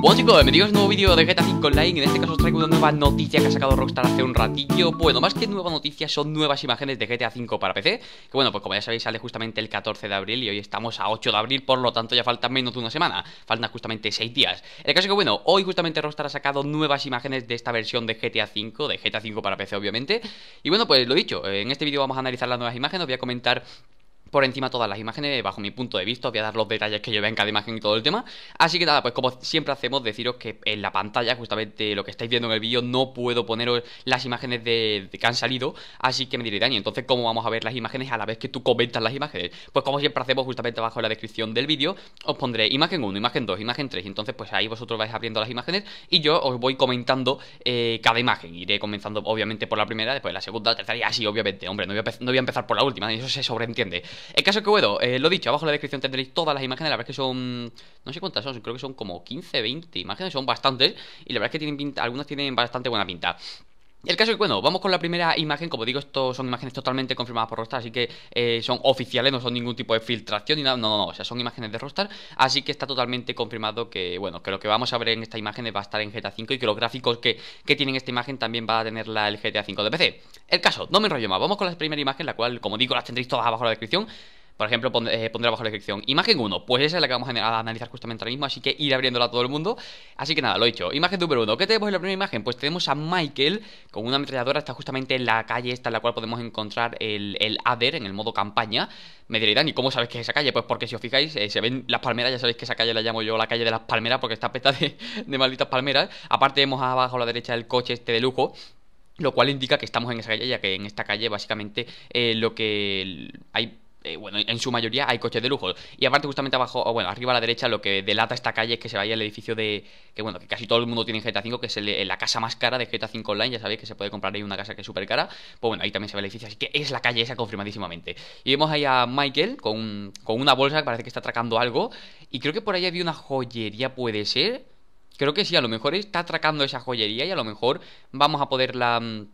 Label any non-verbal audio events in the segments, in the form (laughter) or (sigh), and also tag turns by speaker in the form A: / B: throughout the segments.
A: Bueno chicos, bienvenidos a un nuevo vídeo de GTA 5 Online En este caso os traigo una nueva noticia que ha sacado Rockstar hace un ratillo Bueno, más que nueva noticia son nuevas imágenes de GTA 5 para PC Que bueno, pues como ya sabéis sale justamente el 14 de abril y hoy estamos a 8 de abril Por lo tanto ya falta menos de una semana, faltan justamente 6 días El caso es que bueno, hoy justamente Rockstar ha sacado nuevas imágenes de esta versión de GTA 5 De GTA 5 para PC obviamente Y bueno, pues lo dicho, en este vídeo vamos a analizar las nuevas imágenes, os voy a comentar por encima todas las imágenes, bajo mi punto de vista, os voy a dar los detalles que yo vea en cada imagen y todo el tema. Así que nada, pues como siempre hacemos, deciros que en la pantalla, justamente lo que estáis viendo en el vídeo, no puedo poneros las imágenes de, que han salido, así que me diré, Dani, entonces, ¿cómo vamos a ver las imágenes a la vez que tú comentas las imágenes? Pues como siempre hacemos, justamente abajo en la descripción del vídeo, os pondré imagen 1, imagen 2, imagen 3, entonces pues ahí vosotros vais abriendo las imágenes y yo os voy comentando eh, cada imagen. Iré comenzando obviamente por la primera, después la segunda, la tercera y así, obviamente. Hombre, no voy a, no voy a empezar por la última, eso se sobreentiende. El caso que, puedo, eh, lo dicho, abajo en la descripción tendréis todas las imágenes. La verdad es que son, no sé cuántas son, creo que son como 15, 20 imágenes, son bastantes. Y la verdad es que tienen algunas tienen bastante buena pinta. El caso es que, bueno, vamos con la primera imagen. Como digo, esto son imágenes totalmente confirmadas por Rostar, así que eh, son oficiales, no son ningún tipo de filtración ni nada. No, no, no, o sea, son imágenes de Rostar, así que está totalmente confirmado que, bueno, que lo que vamos a ver en esta imagen va a estar en GTA V y que los gráficos que, que tienen esta imagen también va a tenerla el GTA V de PC. El caso, no me enrollo más, vamos con la primera imagen, la cual, como digo, las tendréis todas abajo en la descripción. Por ejemplo, eh, pondré, abajo la descripción. Imagen 1, pues esa es la que vamos a analizar justamente ahora mismo, así que ir abriéndola a todo el mundo. Así que nada, lo he hecho Imagen número 1, ¿qué tenemos en la primera imagen? Pues tenemos a Michael con una ametralladora, está justamente en la calle esta en la cual podemos encontrar el, el Ader en el modo campaña. Me diréis, ¿y ¿cómo sabes que es esa calle? Pues porque si os fijáis, eh, se ven las palmeras, ya sabéis que esa calle la llamo yo la calle de las palmeras porque está peta de, malditas palmeras. Aparte vemos abajo a la derecha el coche este de lujo, lo cual indica que estamos en esa calle, ya que en esta calle básicamente eh, lo que hay eh, bueno, en su mayoría hay coches de lujo. Y aparte, justamente abajo, o bueno, arriba a la derecha, lo que delata esta calle es que se vaya el edificio de. Que bueno, que casi todo el mundo tiene GTA V, que es la casa más cara de GTA V Online. Ya sabéis que se puede comprar ahí una casa que es súper cara. Pues bueno, ahí también se ve el edificio. Así que es la calle esa confirmadísimamente. Y vemos ahí a Michael con, con una bolsa que parece que está atracando algo. Y creo que por ahí había una joyería, puede ser. Creo que sí, a lo mejor está atracando esa joyería y a lo mejor vamos a poderla mm,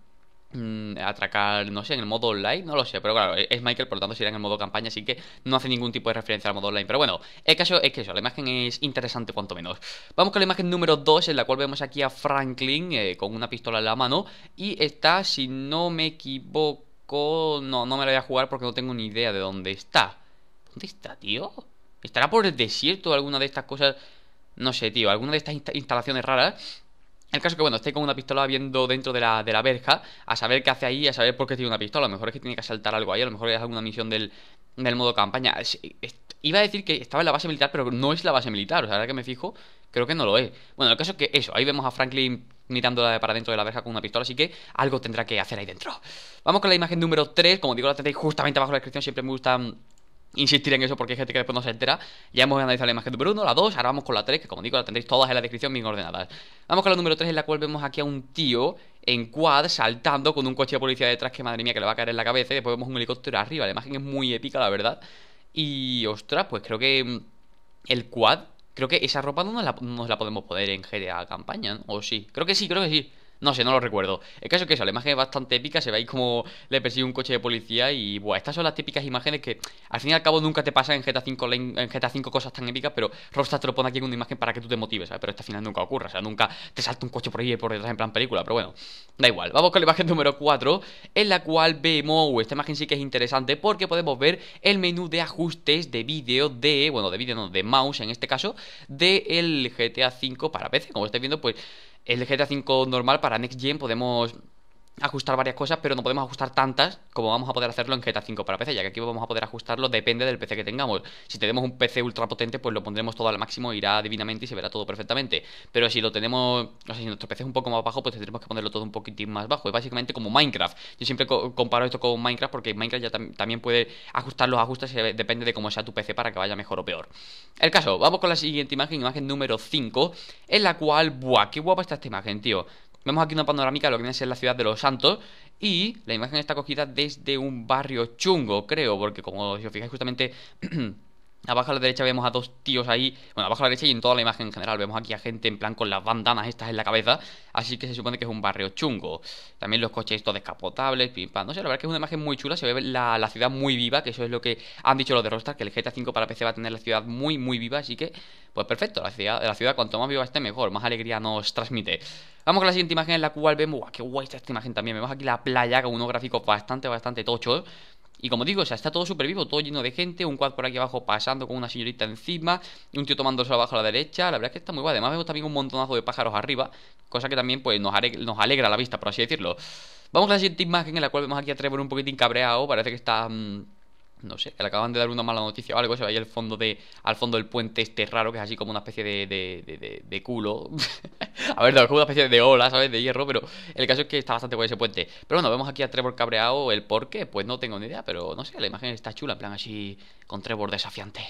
A: Mm, atracar, no sé, en el modo online, no lo sé, pero claro, es Michael, por lo tanto será en el modo campaña, así que no hace ningún tipo de referencia al modo online. Pero bueno, el caso es que eso, la imagen es interesante cuanto menos. Vamos con la imagen número 2, en la cual vemos aquí a Franklin eh, con una pistola en la mano y está, si no me equivoco, no, no me la voy a jugar porque no tengo ni idea de dónde está. ¿Dónde está, tío? ¿Estará por el desierto alguna de estas cosas? No sé, tío, alguna de estas instalaciones raras el caso es que, bueno, esté con una pistola viendo dentro de la, verja, a saber qué hace ahí, a saber por qué tiene una pistola. A lo mejor es que tiene que asaltar algo ahí, a lo mejor es alguna misión del, modo campaña. iba a decir que estaba en la base militar, pero no es la base militar. O sea, ahora que me fijo, creo que no lo es. Bueno, el caso es que eso, ahí vemos a Franklin mirándola para dentro de la verja con una pistola, así que algo tendrá que hacer ahí dentro. Vamos con la imagen número 3, como digo, la tendréis justamente abajo en la descripción, siempre me gustan insistir en eso porque hay gente que después no se entera. Ya hemos analizado la imagen número uno la 2, ahora vamos con la 3, que como digo, la tendréis todas en la descripción bien ordenadas. Vamos con la número 3, en la cual vemos aquí a un tío en quad saltando con un coche de policía detrás que madre mía que le va a caer en la cabeza y después vemos un helicóptero arriba. La imagen es muy épica, la verdad. Y ostras, pues creo que mm, el quad, creo que esa ropa no nos la, podemos poner en a campaña, ¿O sí? Creo que sí, creo que sí. No sé, no lo recuerdo. El caso es que eso, la imagen es bastante épica, se ve ahí como le persigue un coche de policía y, bueno, estas son las típicas imágenes que al fin y al cabo nunca te pasan en GTA 5, en GTA 5 cosas tan épicas, pero Rockstar te lo pone aquí en una imagen para que tú te motives, ¿sabes? Pero esta final nunca ocurra o sea, nunca te salta un coche por ahí y por detrás en plan película, pero bueno, da igual. Vamos con la imagen número 4, en la cual vemos, esta imagen sí que es interesante porque podemos ver el menú de ajustes de vídeo de, bueno, de vídeo no, de mouse en este caso, De el GTA 5 para PC, como estáis viendo, pues el GTA V normal para Next Gen podemos ajustar varias cosas, pero no podemos ajustar tantas como vamos a poder hacerlo en GTA 5 para PC, ya que aquí vamos a poder ajustarlo, depende del PC que tengamos. Si tenemos un PC ultra potente, pues lo pondremos todo al máximo, irá divinamente y se verá todo perfectamente. Pero si lo tenemos, no sé, si nuestro PC es un poco más bajo, pues tendremos que ponerlo todo un poquitín más bajo. Es básicamente como Minecraft. Yo siempre comparo esto con Minecraft porque Minecraft ya también puede ajustar los ajustes, depende de cómo sea tu PC para que vaya mejor o peor. El caso, vamos con la siguiente imagen, imagen número 5, en la cual, buah, qué guapa está esta imagen, tío. Vemos aquí una panorámica de lo que viene a ser la ciudad de los santos y la imagen está cogida desde un barrio chungo, creo, porque como si os fijáis justamente... (clears throat) Abajo a la derecha vemos a dos tíos ahí, bueno, abajo a la derecha y en toda la imagen en general, vemos aquí a gente en plan con las bandanas estas en la cabeza, así que se supone que es un barrio chungo. También los coches estos descapotables, pim no sé, la verdad que es una imagen muy chula, se ve la, ciudad muy viva, que eso es lo que han dicho los de Rostar, que el GTA 5 para PC va a tener la ciudad muy, muy viva, así que, pues perfecto, la ciudad, la ciudad cuanto más viva esté mejor, más alegría nos transmite. Vamos con la siguiente imagen en la cual vemos, qué guay esta imagen también, vemos aquí la playa con unos gráficos bastante, bastante tochos. Y como digo, o sea, está todo súper vivo, todo lleno de gente, un quad por aquí abajo pasando con una señorita encima, un tío tomándose abajo a la derecha, la verdad es que está muy guay. Además vemos también un montonazo de pájaros arriba, cosa que también pues nos, alegra, la vista, por así decirlo. Vamos a la siguiente imagen en la cual vemos aquí a Trevor un poquitín cabreado, parece que está... Mm, no sé, le acaban de dar una mala noticia o algo, se ahí al fondo, de, al fondo del puente este raro, que es así como una especie de, culo. (laughs) a ver, no, es como una especie de ola, ¿sabes? De hierro, pero el caso es que está bastante bueno ese puente. Pero bueno, vemos aquí a Trevor cabreado, el por qué, pues no tengo ni idea, pero no sé, la imagen está chula, en plan así, con Trevor desafiante.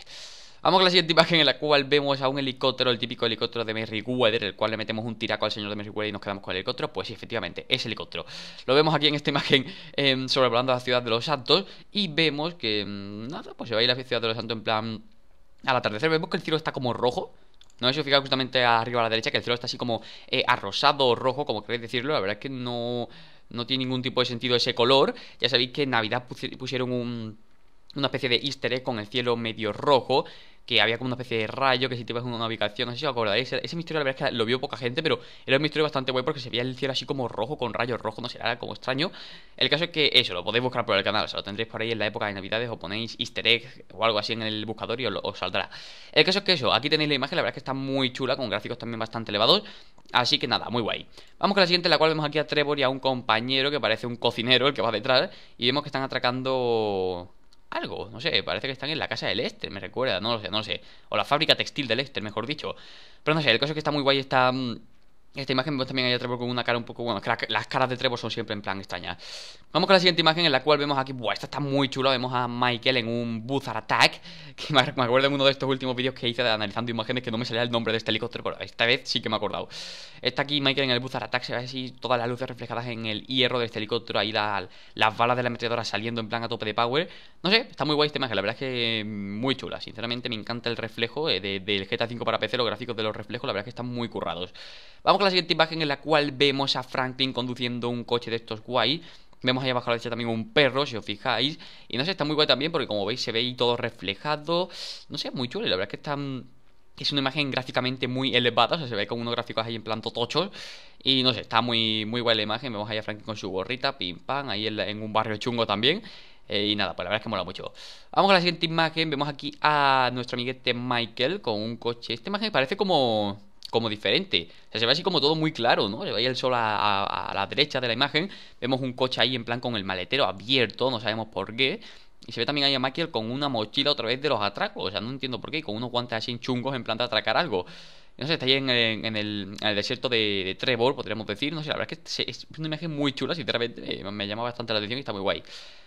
A: Vamos con la siguiente imagen en la cual vemos a un helicóptero, el típico helicóptero de Merryweather, el cual le metemos un tiraco al señor de Merryweather y nos quedamos con el helicóptero. Pues sí, efectivamente, es helicóptero. Lo vemos aquí en esta imagen eh, sobrevolando la ciudad de Los Santos y vemos que, em, nada, pues se va a ir a la ciudad de Los Santos en plan al atardecer. Vemos que el cielo está como rojo, no sé si os fijáis justamente arriba a la derecha que el cielo está así como eh, arrosado o rojo, como queréis decirlo. La verdad es que no, no tiene ningún tipo de sentido ese color. Ya sabéis que en Navidad pusieron una especie de easter egg con el cielo medio rojo que había como una especie de rayo que si te ibas una ubicación, no sé si os acordáis. Ese, ese, misterio, la verdad es que lo vio poca gente, pero era un misterio bastante guay porque se veía el cielo así como rojo, con rayos rojos, no sé, era como extraño. El caso es que eso, lo podéis buscar por el canal, o sea, lo tendréis por ahí en la época de Navidades, o ponéis Easter egg o algo así en el buscador y os, saldrá. El caso es que eso, aquí tenéis la imagen, la verdad es que está muy chula, con gráficos también bastante elevados. Así que nada, muy guay. Vamos con la siguiente, en la cual vemos aquí a Trevor y a un compañero que parece un cocinero, el que va detrás, y vemos que están atracando algo. No sé, parece que están en la casa del este me recuerda, no lo sé, no sé. O la fábrica textil del este mejor dicho. Pero no sé, el caso es que está muy guay está mm, esta imagen vemos también hay a Trevor con una cara un poco. Bueno, es que las caras de Trevor son siempre en plan extrañas. Vamos con la siguiente imagen en la cual vemos aquí. Buah, esta está muy chula. Vemos a Michael en un Buzzard Attack. (laughs) Que me, acuerdo en uno de estos últimos vídeos que hice de analizando imágenes que no me salía el nombre de este helicóptero. Pero esta vez sí que me he acordado. Está aquí Michael en el Buzzard Attack. Se ve así todas las luces reflejadas en el hierro de este helicóptero. Ahí la, las balas de la metedora saliendo en plan a tope de power. No sé, está muy guay esta imagen. La verdad es que mm, muy chula. Sinceramente me encanta el reflejo eh, del GTA 5 para PC. Los gráficos de los reflejos, la verdad es que están muy currados. Vamos con la siguiente imagen en la cual vemos a Franklin conduciendo un coche de estos guay. Vemos ahí abajo a la derecha también un perro, si os fijáis. Y no sé, está muy guay también porque como veis se ve ahí todo reflejado. No sé, muy chulo. la verdad es que está... Es una imagen gráficamente muy elevada, o sea, se ve con unos gráficos ahí en planto tochos Y no sé, está muy, muy guay la imagen. Vemos ahí a Franklin con su gorrita, pim pam, ahí en, un barrio chungo también. Eh, y nada, pues la verdad es que mola mucho. Vamos a la siguiente imagen. Vemos aquí a nuestro amiguete Michael con un coche. Esta imagen parece como como diferente. O sea, se ve así como todo muy claro, ¿no? Se ve ahí el sol a, la derecha de la imagen. Vemos un coche ahí en plan con el maletero abierto, no sabemos por qué. Y se ve también ahí a Michael con una mochila otra vez de los atracos. O sea, no entiendo por qué. con unos guantes así en chungos en plan de atracar algo. No sé, está ahí en, el, desierto de, Trevor, podríamos decir. No sé, la verdad es que es una imagen muy chula, sinceramente. me llama bastante la atención y está muy guay.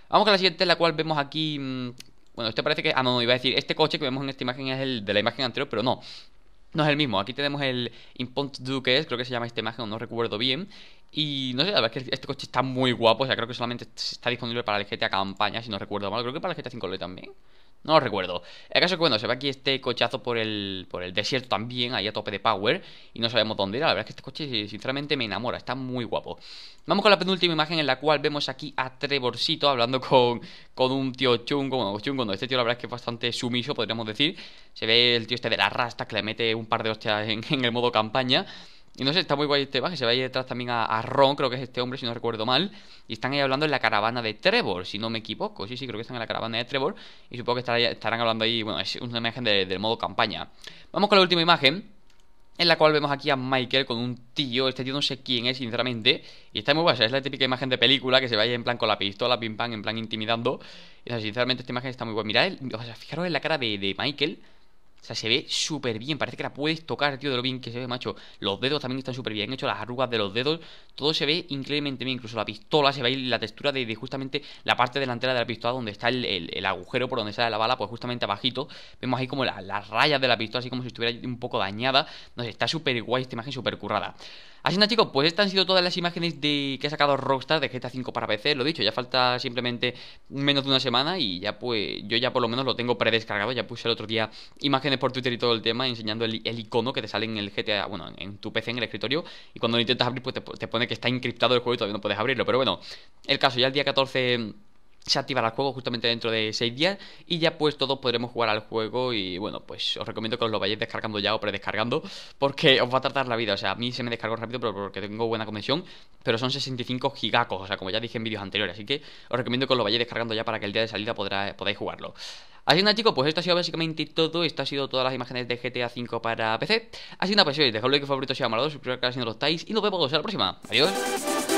A: Vamos con la siguiente, en la cual vemos aquí. Mm, bueno, este parece que. Ah, no, iba a decir. Este coche que vemos en esta imagen es el de la imagen anterior, pero no. No es el mismo. Aquí tenemos el Impont Duque, creo que se llama esta imagen, no recuerdo bien. Y no sé, la verdad es que este coche está muy guapo. O sea, creo que solamente está disponible para el GTA Campaña, si no recuerdo mal. Creo que para el GTA 5 también. No lo recuerdo. El caso es que bueno, se ve aquí este cochazo por el, por el desierto también, ahí a tope de power, y no sabemos dónde ir. La verdad es que este coche sinceramente me enamora, está muy guapo. Vamos con la penúltima imagen en la cual vemos aquí a Trevorcito hablando con, con un tío chungo, bueno, chungo no, este tío la verdad es que es bastante sumiso, podríamos decir. Se ve el tío este de la rasta que le mete un par de hostias en el modo campaña. Y no sé, está muy guay este baje. Se va a ir detrás también a, Ron, creo que es este hombre, si no recuerdo mal. Y están ahí hablando en la caravana de Trevor, si no me equivoco. Sí, sí, creo que están en la caravana de Trevor. Y supongo que estarán, hablando ahí. Bueno, es una imagen del modo campaña. Vamos con la última imagen. En la cual vemos aquí a Michael con un tío. Este tío no sé quién es, sinceramente. Y está muy guay. O sea, es la típica imagen de película que se va vaya en plan con la pistola, pim pam, en plan intimidando. o sea, sinceramente, esta imagen está muy guay. Mirad, o sea, fijaros en la cara de Michael. O sea, se ve súper bien. Parece que la puedes tocar, tío, de lo bien que se ve, macho. Los dedos también están súper bien. He hecho las arrugas de los dedos. Todo se ve increíblemente bien. Incluso la pistola se ve ahí la textura de, justamente la parte delantera de la pistola donde está el, agujero por donde sale la bala. Pues justamente abajito. Vemos ahí como las rayas de la pistola, así como si estuviera un poco dañada. No sé, está súper guay esta imagen, súper currada. Así nada, chicos, pues estas han sido todas las imágenes de que ha sacado Rockstar de GTA 5 para PC. Lo dicho, ya falta simplemente menos de una semana y ya pues yo ya por lo menos lo tengo predescargado. Ya puse el otro día imágenes por Twitter y todo el tema, enseñando el, icono que te sale en el GTA, bueno, en tu PC, en el escritorio, y cuando lo intentas abrir, pues te pone que está encriptado el juego y todavía no puedes abrirlo. Pero bueno, el caso, ya el día 14 se activará el juego justamente dentro de 6 días y ya pues todos podremos jugar al juego y bueno, pues os recomiendo que os lo vayáis descargando ya o predescargando (laughs) porque os va a tardar la vida, o sea, a mí se me descargó rápido pero porque tengo buena conexión, pero son 65 gigacos, o sea, como ya dije en vídeos anteriores, así que os recomiendo que os lo vayáis descargando ya para que el día de salida podrá, podáis jugarlo. Así nada chicos, pues esto ha sido básicamente todo, esto ha sido todas las imágenes de GTA 5 para PC, así nada pues dejadlo like favorito sea Malado, suscribiros a canal si no lo estáis y nos vemos en la próxima, adiós.